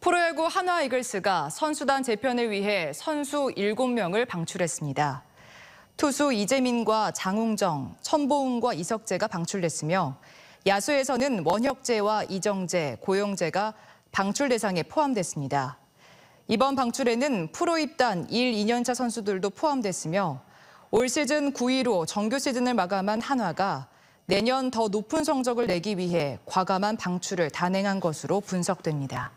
프로야구 한화 이글스가 선수단 재편을 위해 선수 7명을 방출했습니다. 투수 이재민과 장웅정, 천보웅과 이석재가 방출됐으며 야수에서는 원혁재와 이정재, 고영재가 방출 대상에 포함됐습니다. 이번 방출에는 프로 입단 1, 2년차 선수들도 포함됐으며 올 시즌 9위로 정규 시즌을 마감한 한화가 내년 더 높은 성적을 내기 위해 과감한 방출을 단행한 것으로 분석됩니다.